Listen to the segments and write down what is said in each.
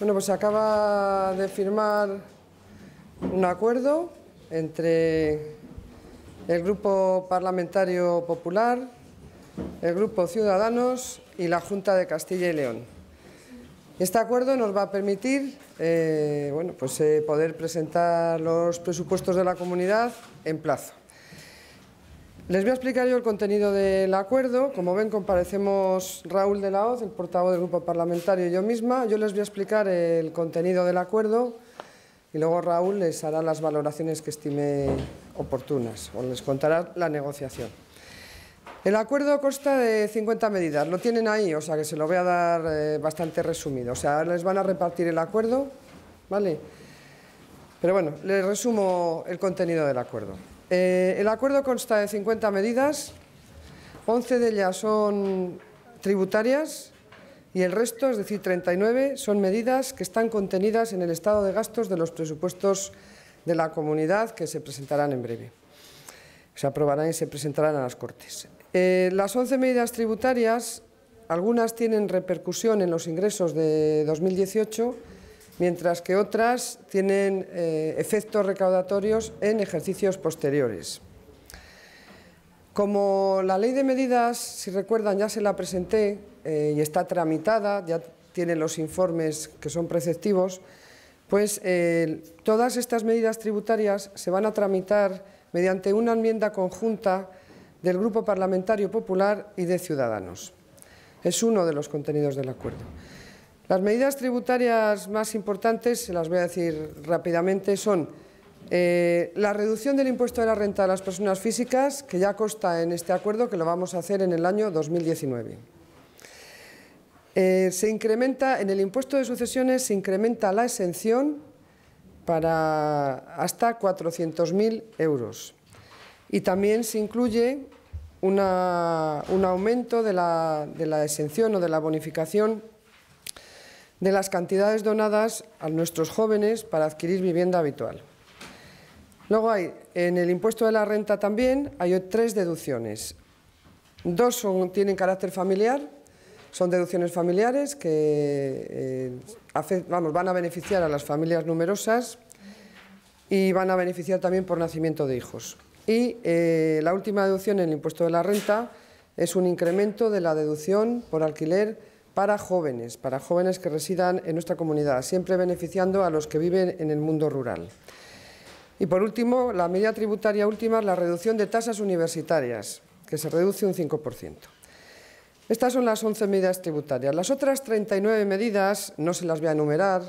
Bueno, pues se acaba de firmar un acuerdo entre el Grupo Parlamentario Popular, el Grupo Ciudadanos y la Junta de Castilla y León. Este acuerdo nos va a permitir eh, bueno, pues, eh, poder presentar los presupuestos de la comunidad en plazo. Les voy a explicar yo el contenido del acuerdo. Como ven, comparecemos Raúl de la Hoz, el portavoz del grupo parlamentario, y yo misma. Yo les voy a explicar el contenido del acuerdo y luego Raúl les hará las valoraciones que estime oportunas o les contará la negociación. El acuerdo consta de 50 medidas. Lo tienen ahí, o sea que se lo voy a dar eh, bastante resumido. O sea, les van a repartir el acuerdo, ¿vale? Pero bueno, les resumo el contenido del acuerdo. Eh, el acuerdo consta de 50 medidas, 11 de ellas son tributarias y el resto, es decir, 39, son medidas que están contenidas en el estado de gastos de los presupuestos de la comunidad que se presentarán en breve. Se aprobarán y se presentarán a las Cortes. Eh, las 11 medidas tributarias, algunas tienen repercusión en los ingresos de 2018 mientras que otras tienen eh, efectos recaudatorios en ejercicios posteriores. Como la ley de medidas, si recuerdan, ya se la presenté eh, y está tramitada, ya tiene los informes que son preceptivos, pues eh, todas estas medidas tributarias se van a tramitar mediante una enmienda conjunta del Grupo Parlamentario Popular y de Ciudadanos. Es uno de los contenidos del acuerdo. Las medidas tributarias más importantes, se las voy a decir rápidamente, son eh, la reducción del impuesto de la renta a las personas físicas, que ya consta en este acuerdo, que lo vamos a hacer en el año 2019. Eh, se incrementa, en el impuesto de sucesiones se incrementa la exención para hasta 400.000 euros. Y también se incluye un aumento de la, de la exención o de la bonificación de las cantidades donadas a nuestros jóvenes para adquirir vivienda habitual. Luego hay, en el impuesto de la renta también, hay tres deducciones. Dos tienen carácter familiar, son deducciones familiares que eh, vamos, van a beneficiar a las familias numerosas y van a beneficiar también por nacimiento de hijos. Y eh, la última deducción en el impuesto de la renta es un incremento de la deducción por alquiler para jóvenes, para jóvenes que residan en nuestra comunidad, siempre beneficiando a los que viven en el mundo rural. Y por último, la medida tributaria última es la reducción de tasas universitarias, que se reduce un 5%. Estas son las 11 medidas tributarias. Las otras 39 medidas no se las voy a enumerar,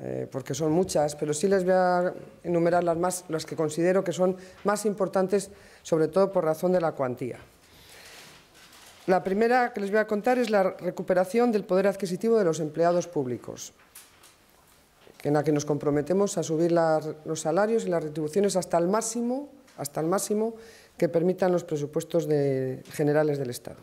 eh, porque son muchas, pero sí les voy a enumerar las que considero que son más importantes, sobre todo por razón de la cuantía. La primera que les voy a contar es la recuperación del poder adquisitivo de los empleados públicos, en la que nos comprometemos a subir los salarios y las retribuciones hasta el máximo, hasta el máximo que permitan los presupuestos generales del Estado.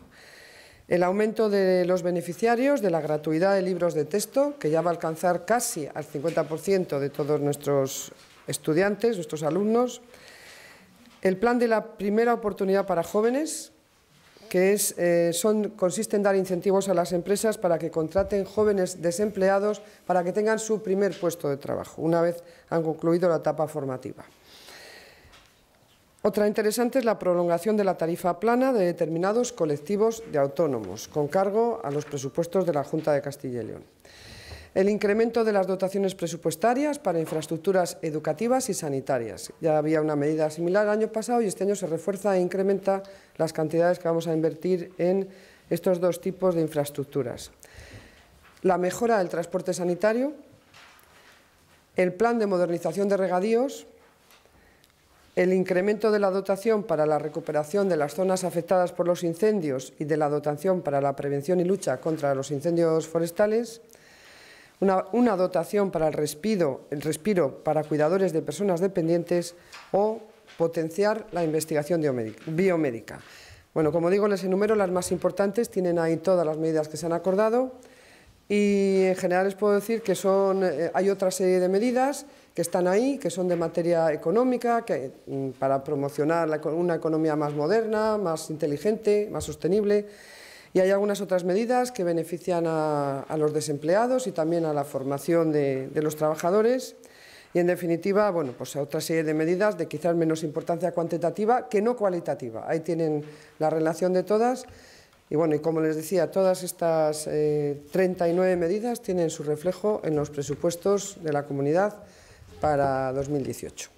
El aumento de los beneficiarios de la gratuidad de libros de texto, que ya va a alcanzar casi al 50% de todos nuestros estudiantes, nuestros alumnos. El plan de la primera oportunidad para jóvenes, que eh, consiste en dar incentivos a las empresas para que contraten jóvenes desempleados para que tengan su primer puesto de trabajo, una vez han concluido la etapa formativa. Otra interesante es la prolongación de la tarifa plana de determinados colectivos de autónomos, con cargo a los presupuestos de la Junta de Castilla y León. El incremento de las dotaciones presupuestarias para infraestructuras educativas y sanitarias. Ya había una medida similar el año pasado y este año se refuerza e incrementa las cantidades que vamos a invertir en estos dos tipos de infraestructuras. La mejora del transporte sanitario, el plan de modernización de regadíos, el incremento de la dotación para la recuperación de las zonas afectadas por los incendios y de la dotación para la prevención y lucha contra los incendios forestales, una, dotación para el respiro, para cuidadores de personas dependientes o potenciar la investigación biomédica. Bueno, como digo, les enumero las más importantes, tienen ahí todas las medidas que se han acordado y en general les puedo decir que eh, hay otra serie de medidas que están ahí, que son de materia económica, que, mm, para promocionar una economía más moderna, más inteligente, más sostenible. Y hay algunas otras medidas que benefician a, los desempleados y también a la formación de, los trabajadores. Y, en definitiva, bueno, pues otra serie de medidas de quizás menos importancia cuantitativa que no cualitativa. Ahí tienen la relación de todas. Y bueno, y como les decía, todas estas 39 eh, medidas tienen su reflejo en los presupuestos de la comunidad para 2018.